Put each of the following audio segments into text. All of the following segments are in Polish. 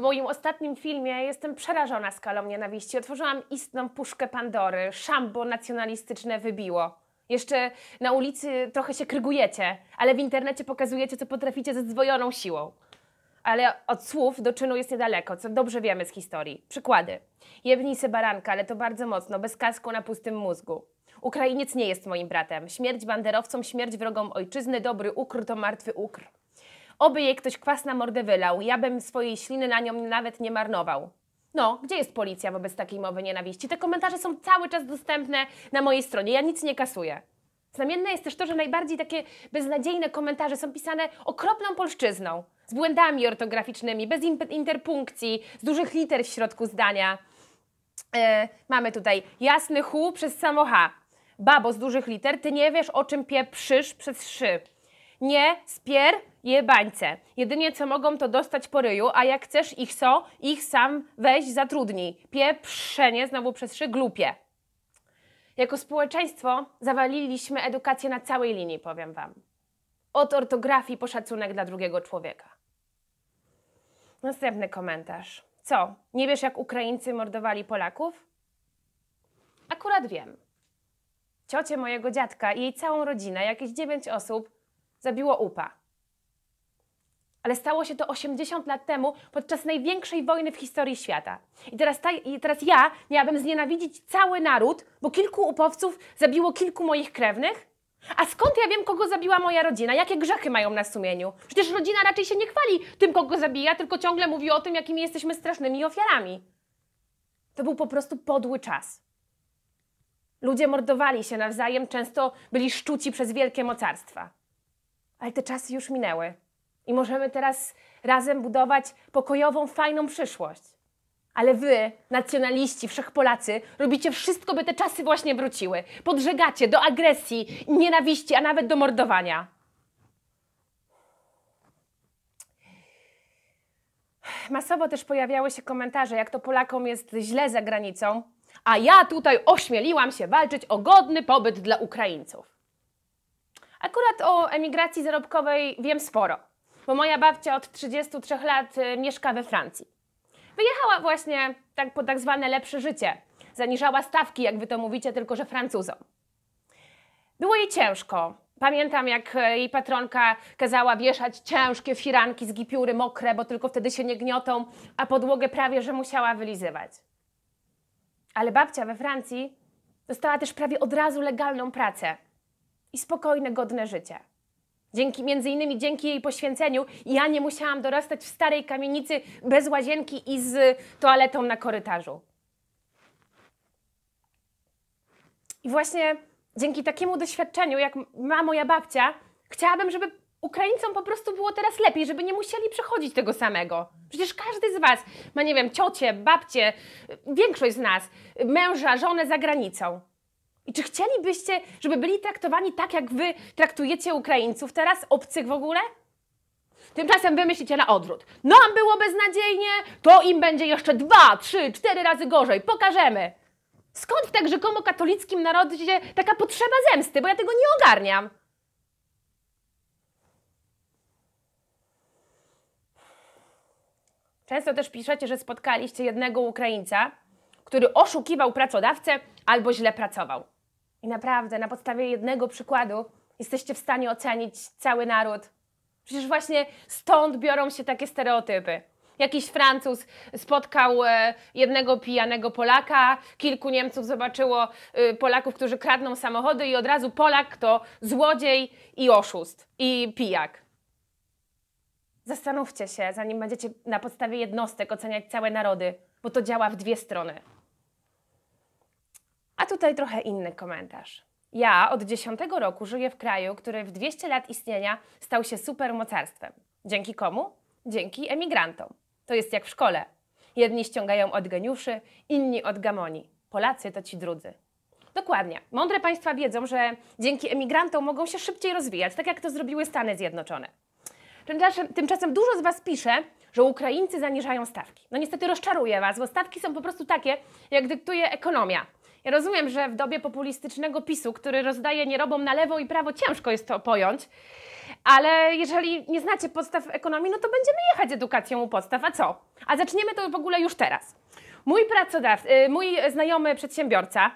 W moim ostatnim filmie jestem przerażona skalą nienawiści. Otworzyłam istną puszkę Pandory. Szambo nacjonalistyczne wybiło. Jeszcze na ulicy trochę się krygujecie, ale w internecie pokazujecie, co potraficie ze zdwojoną siłą. Ale od słów do czynu jest niedaleko, co dobrze wiemy z historii. Przykłady. Jebnij se baranka, ale to bardzo mocno, bez kasku na pustym mózgu. Ukrainiec nie jest moim bratem. Śmierć banderowcom, śmierć wrogom ojczyzny, dobry ukr to martwy ukr. Oby jej ktoś kwas na mordę wylał, ja bym swojej śliny na nią nawet nie marnował. No, gdzie jest policja wobec takiej mowy nienawiści? Te komentarze są cały czas dostępne na mojej stronie, ja nic nie kasuję. Znamienne jest też to, że najbardziej takie beznadziejne komentarze są pisane okropną polszczyzną, z błędami ortograficznymi, bez interpunkcji, z dużych liter w środku zdania. E, mamy tutaj jasny hu przez samo h. Babo z dużych liter, ty nie wiesz o czym pieprzysz przez szy. Nie spier bańce. Jedynie co mogą to dostać po ryju, a jak chcesz ich co, ich sam weź zatrudnij. Pieprzenie, znowu przez trzy, glupie. Jako społeczeństwo zawaliliśmy edukację na całej linii, powiem Wam. Od ortografii po szacunek dla drugiego człowieka. Następny komentarz. Co, nie wiesz jak Ukraińcy mordowali Polaków? Akurat wiem. Ciocie mojego dziadka i jej całą rodzinę, jakieś dziewięć osób, zabiło UPA. Ale stało się to 80 lat temu, podczas największej wojny w historii świata. I teraz, ta, i teraz ja miałabym znienawidzić cały naród, bo kilku upowców zabiło kilku moich krewnych? A skąd ja wiem, kogo zabiła moja rodzina? Jakie grzechy mają na sumieniu? Przecież rodzina raczej się nie chwali tym, kogo zabija, tylko ciągle mówi o tym, jakimi jesteśmy strasznymi ofiarami. To był po prostu podły czas. Ludzie mordowali się nawzajem, często byli szczuci przez wielkie mocarstwa. Ale te czasy już minęły i możemy teraz razem budować pokojową, fajną przyszłość. Ale wy, nacjonaliści, wszechpolacy, robicie wszystko, by te czasy właśnie wróciły. Podżegacie do agresji, nienawiści, a nawet do mordowania. Masowo też pojawiały się komentarze, jak to Polakom jest źle za granicą, a ja tutaj ośmieliłam się walczyć o godny pobyt dla Ukraińców. Akurat o emigracji zarobkowej wiem sporo, bo moja babcia od 33 lat y, mieszka we Francji. Wyjechała właśnie tak po tak zwane lepsze życie. Zaniżała stawki, jak wy to mówicie, tylko że Francuzom. Było jej ciężko. Pamiętam, jak y, jej patronka kazała wieszać ciężkie firanki z gipiury mokre, bo tylko wtedy się nie gniotą, a podłogę prawie, że musiała wylizywać. Ale babcia we Francji dostała też prawie od razu legalną pracę – i spokojne, godne życie. Dzięki, między innymi dzięki jej poświęceniu ja nie musiałam dorastać w starej kamienicy bez łazienki i z toaletą na korytarzu. I właśnie dzięki takiemu doświadczeniu, jak ma moja babcia, chciałabym, żeby Ukraińcom po prostu było teraz lepiej, żeby nie musieli przechodzić tego samego. Przecież każdy z Was ma, nie wiem, ciocie, babcie, większość z nas, męża, żonę za granicą. I czy chcielibyście, żeby byli traktowani tak, jak wy traktujecie Ukraińców teraz, obcych w ogóle? Tymczasem wy myślicie na odwrót. Nam było beznadziejnie, to im będzie jeszcze dwa, trzy, cztery razy gorzej. Pokażemy. Skąd w tak rzekomo katolickim narodzie taka potrzeba zemsty? Bo ja tego nie ogarniam. Często też piszecie, że spotkaliście jednego Ukraińca, który oszukiwał pracodawcę albo źle pracował. I naprawdę na podstawie jednego przykładu jesteście w stanie ocenić cały naród. Przecież właśnie stąd biorą się takie stereotypy. Jakiś Francuz spotkał e, jednego pijanego Polaka, kilku Niemców zobaczyło y, Polaków, którzy kradną samochody, i od razu Polak to złodziej i oszust i pijak. Zastanówcie się, zanim będziecie na podstawie jednostek oceniać całe narody, bo to działa w dwie strony. A tutaj trochę inny komentarz. Ja od 10 roku żyję w kraju, który w 200 lat istnienia stał się supermocarstwem. Dzięki komu? Dzięki emigrantom. To jest jak w szkole. Jedni ściągają od geniuszy, inni od gamoni. Polacy to ci drudzy. Dokładnie. Mądre państwa wiedzą, że dzięki emigrantom mogą się szybciej rozwijać, tak jak to zrobiły Stany Zjednoczone. Tymczasem dużo z Was pisze, że Ukraińcy zaniżają stawki. No niestety rozczaruję Was, bo stawki są po prostu takie, jak dyktuje ekonomia. Ja rozumiem, że w dobie populistycznego PiSu, który rozdaje nierobom na lewo i prawo, ciężko jest to pojąć, ale jeżeli nie znacie podstaw ekonomii, no to będziemy jechać edukacją u podstaw, a co? A zaczniemy to w ogóle już teraz. Mój pracodawca, y, mój znajomy przedsiębiorca,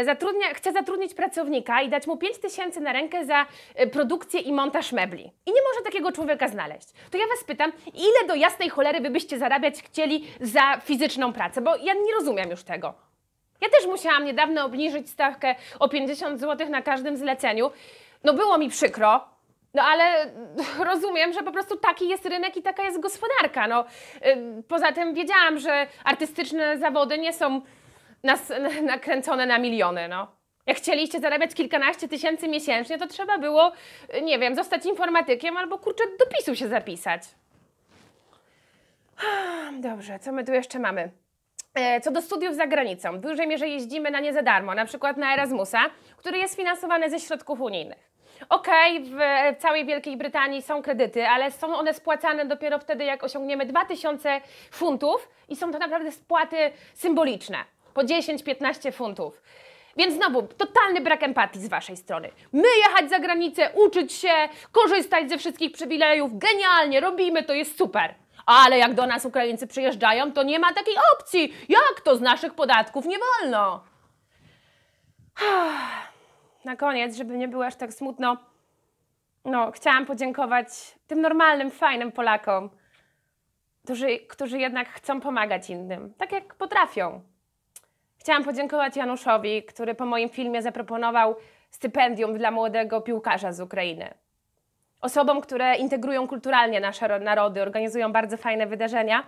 y, zatrudnia, chce zatrudnić pracownika i dać mu 5 tysięcy na rękę za y, produkcję i montaż mebli. I nie może takiego człowieka znaleźć. To ja Was pytam, ile do jasnej cholery wy byście zarabiać chcieli za fizyczną pracę? Bo ja nie rozumiem już tego. Ja też musiałam niedawno obniżyć stawkę o 50 zł na każdym zleceniu. No było mi przykro, no ale rozumiem, że po prostu taki jest rynek i taka jest gospodarka. No, y, poza tym wiedziałam, że artystyczne zawody nie są nas, nakręcone na miliony. No. Jak chcieliście zarabiać kilkanaście tysięcy miesięcznie, to trzeba było, y, nie wiem, zostać informatykiem albo kurczę do PiSu się zapisać. Dobrze, co my tu jeszcze mamy? E, co do studiów za granicą, w dużej mierze jeździmy na nie za darmo, na przykład na Erasmusa, który jest finansowany ze środków unijnych. Okej, okay, w całej Wielkiej Brytanii są kredyty, ale są one spłacane dopiero wtedy, jak osiągniemy 2000 funtów i są to naprawdę spłaty symboliczne, po 10-15 funtów. Więc znowu, totalny brak empatii z Waszej strony. My jechać za granicę, uczyć się, korzystać ze wszystkich przywilejów, genialnie, robimy, to jest super ale jak do nas Ukraińcy przyjeżdżają, to nie ma takiej opcji. Jak to z naszych podatków nie wolno? Na koniec, żeby nie było aż tak smutno, no, chciałam podziękować tym normalnym, fajnym Polakom, którzy, którzy jednak chcą pomagać innym, tak jak potrafią. Chciałam podziękować Januszowi, który po moim filmie zaproponował stypendium dla młodego piłkarza z Ukrainy osobom, które integrują kulturalnie nasze narody, organizują bardzo fajne wydarzenia.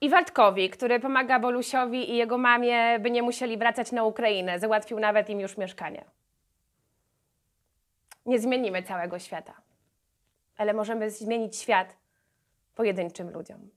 I Wartkowi, który pomaga Bolusiowi i jego mamie, by nie musieli wracać na Ukrainę. Załatwił nawet im już mieszkanie. Nie zmienimy całego świata, ale możemy zmienić świat pojedynczym ludziom.